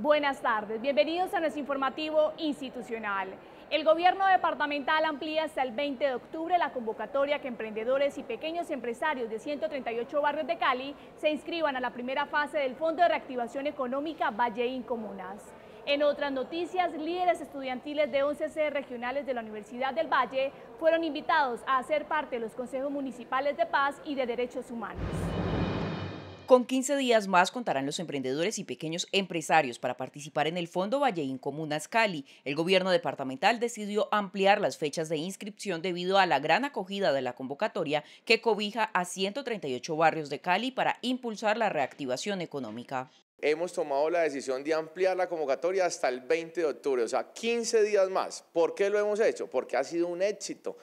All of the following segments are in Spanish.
Buenas tardes, bienvenidos a nuestro informativo institucional. El gobierno departamental amplía hasta el 20 de octubre la convocatoria que emprendedores y pequeños empresarios de 138 barrios de Cali se inscriban a la primera fase del Fondo de Reactivación Económica Valleín Comunas. En otras noticias, líderes estudiantiles de 11 sedes regionales de la Universidad del Valle fueron invitados a hacer parte de los consejos municipales de paz y de derechos humanos. Con 15 días más contarán los emprendedores y pequeños empresarios para participar en el Fondo Valleín Comunas Cali. El gobierno departamental decidió ampliar las fechas de inscripción debido a la gran acogida de la convocatoria que cobija a 138 barrios de Cali para impulsar la reactivación económica. Hemos tomado la decisión de ampliar la convocatoria hasta el 20 de octubre, o sea, 15 días más. ¿Por qué lo hemos hecho? Porque ha sido un éxito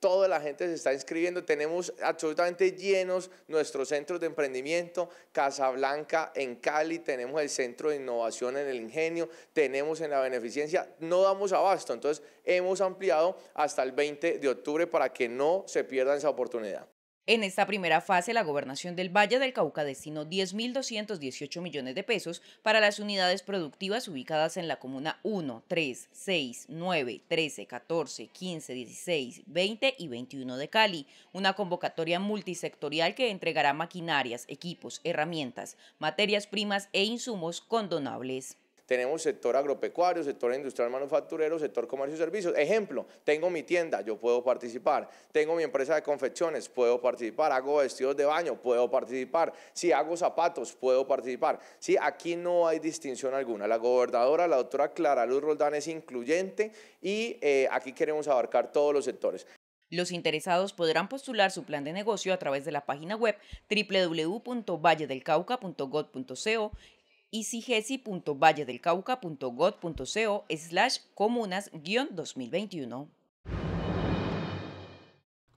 toda la gente se está inscribiendo. Tenemos absolutamente llenos nuestros centros de emprendimiento, Casablanca en Cali, tenemos el Centro de Innovación en el Ingenio, tenemos en la Beneficencia, no damos abasto. Entonces hemos ampliado hasta el 20 de octubre para que no se pierdan esa oportunidad. En esta primera fase, la Gobernación del Valle del Cauca destinó 10.218 millones de pesos para las unidades productivas ubicadas en la comuna 1, 3, 6, 9, 13, 14, 15, 16, 20 y 21 de Cali, una convocatoria multisectorial que entregará maquinarias, equipos, herramientas, materias primas e insumos condonables. Tenemos sector agropecuario, sector industrial manufacturero, sector comercio y servicios. Ejemplo, tengo mi tienda, yo puedo participar. Tengo mi empresa de confecciones, puedo participar. Hago vestidos de baño, puedo participar. Si hago zapatos, puedo participar. Si aquí no hay distinción alguna. La gobernadora, la doctora Clara Luz Roldán es incluyente y eh, aquí queremos abarcar todos los sectores. Los interesados podrán postular su plan de negocio a través de la página web www.valledelcauca.gov.co icgesi.valledelcauca.gov.co slash comunas-2021.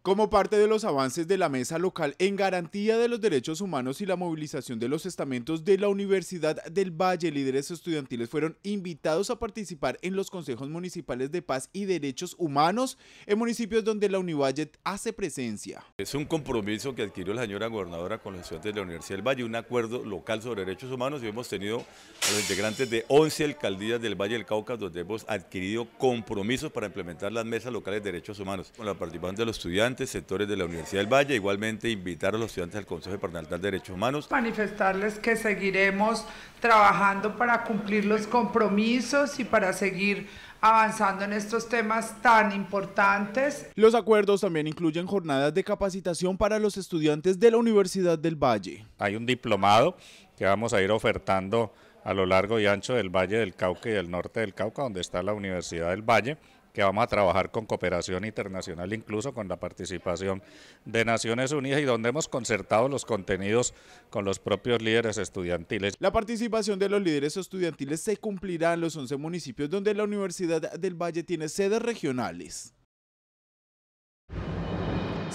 Como parte de los avances de la mesa local en garantía de los derechos humanos y la movilización de los estamentos de la Universidad del Valle, líderes estudiantiles fueron invitados a participar en los consejos municipales de paz y derechos humanos en municipios donde la Univalle hace presencia. Es un compromiso que adquirió la señora gobernadora con los estudiantes de la Universidad del Valle, un acuerdo local sobre derechos humanos y hemos tenido a los integrantes de 11 alcaldías del Valle del Cauca donde hemos adquirido compromisos para implementar las mesas locales de derechos humanos con la participación de los estudiantes sectores de la Universidad del Valle, igualmente invitar a los estudiantes al Consejo Departamental de Derechos Humanos. Manifestarles que seguiremos trabajando para cumplir los compromisos y para seguir avanzando en estos temas tan importantes. Los acuerdos también incluyen jornadas de capacitación para los estudiantes de la Universidad del Valle. Hay un diplomado que vamos a ir ofertando a lo largo y ancho del Valle del Cauca y del norte del Cauca, donde está la Universidad del Valle que vamos a trabajar con cooperación internacional, incluso con la participación de Naciones Unidas y donde hemos concertado los contenidos con los propios líderes estudiantiles. La participación de los líderes estudiantiles se cumplirá en los 11 municipios donde la Universidad del Valle tiene sedes regionales.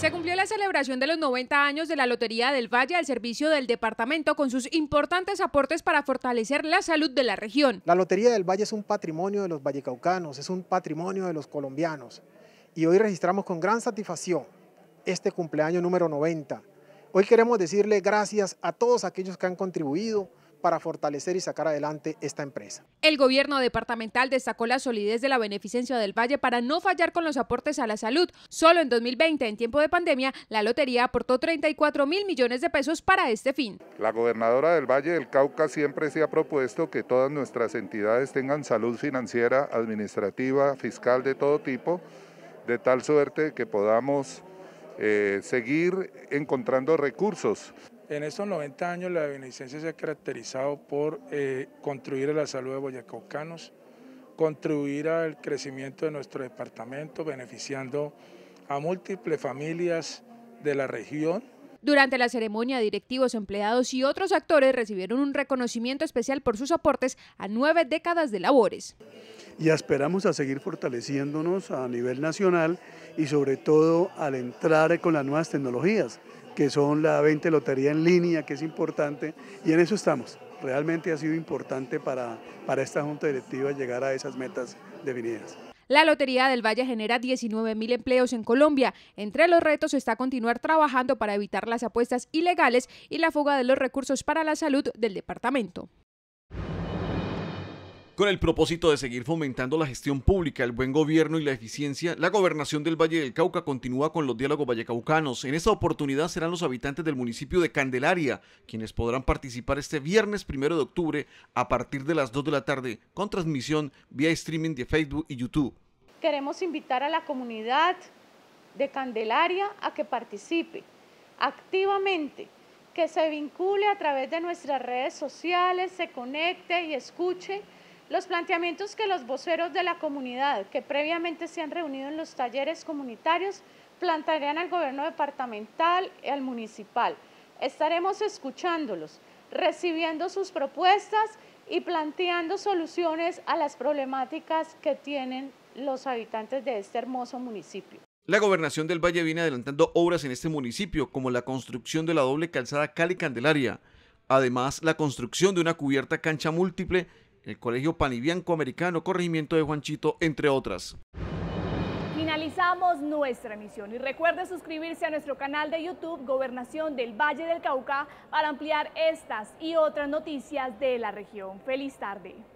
Se cumplió la celebración de los 90 años de la Lotería del Valle al servicio del departamento con sus importantes aportes para fortalecer la salud de la región. La Lotería del Valle es un patrimonio de los vallecaucanos, es un patrimonio de los colombianos y hoy registramos con gran satisfacción este cumpleaños número 90. Hoy queremos decirle gracias a todos aquellos que han contribuido, para fortalecer y sacar adelante esta empresa. El gobierno departamental destacó la solidez de la beneficencia del Valle para no fallar con los aportes a la salud. Solo en 2020, en tiempo de pandemia, la lotería aportó 34 mil millones de pesos para este fin. La gobernadora del Valle del Cauca siempre se ha propuesto que todas nuestras entidades tengan salud financiera, administrativa, fiscal de todo tipo, de tal suerte que podamos eh, seguir encontrando recursos en estos 90 años la beneficencia se ha caracterizado por eh, construir la salud de boyacaucanos, contribuir al crecimiento de nuestro departamento, beneficiando a múltiples familias de la región. Durante la ceremonia, directivos, empleados y otros actores recibieron un reconocimiento especial por sus aportes a nueve décadas de labores y esperamos a seguir fortaleciéndonos a nivel nacional y sobre todo al entrar con las nuevas tecnologías, que son la 20 Lotería en línea, que es importante, y en eso estamos. Realmente ha sido importante para, para esta Junta Directiva llegar a esas metas definidas. La Lotería del Valle genera 19.000 empleos en Colombia. Entre los retos está continuar trabajando para evitar las apuestas ilegales y la fuga de los recursos para la salud del departamento. Con el propósito de seguir fomentando la gestión pública, el buen gobierno y la eficiencia, la gobernación del Valle del Cauca continúa con los diálogos vallecaucanos. En esta oportunidad serán los habitantes del municipio de Candelaria quienes podrán participar este viernes primero de octubre a partir de las 2 de la tarde con transmisión vía streaming de Facebook y YouTube. Queremos invitar a la comunidad de Candelaria a que participe activamente que se vincule a través de nuestras redes sociales, se conecte y escuche los planteamientos que los voceros de la comunidad que previamente se han reunido en los talleres comunitarios plantearían al gobierno departamental y al municipal. Estaremos escuchándolos, recibiendo sus propuestas y planteando soluciones a las problemáticas que tienen los habitantes de este hermoso municipio. La gobernación del Valle viene adelantando obras en este municipio, como la construcción de la doble calzada Cali Candelaria, además la construcción de una cubierta cancha múltiple el Colegio Panibianco Americano, Corregimiento de Juanchito, entre otras. Finalizamos nuestra emisión y recuerde suscribirse a nuestro canal de YouTube Gobernación del Valle del Cauca para ampliar estas y otras noticias de la región. Feliz tarde.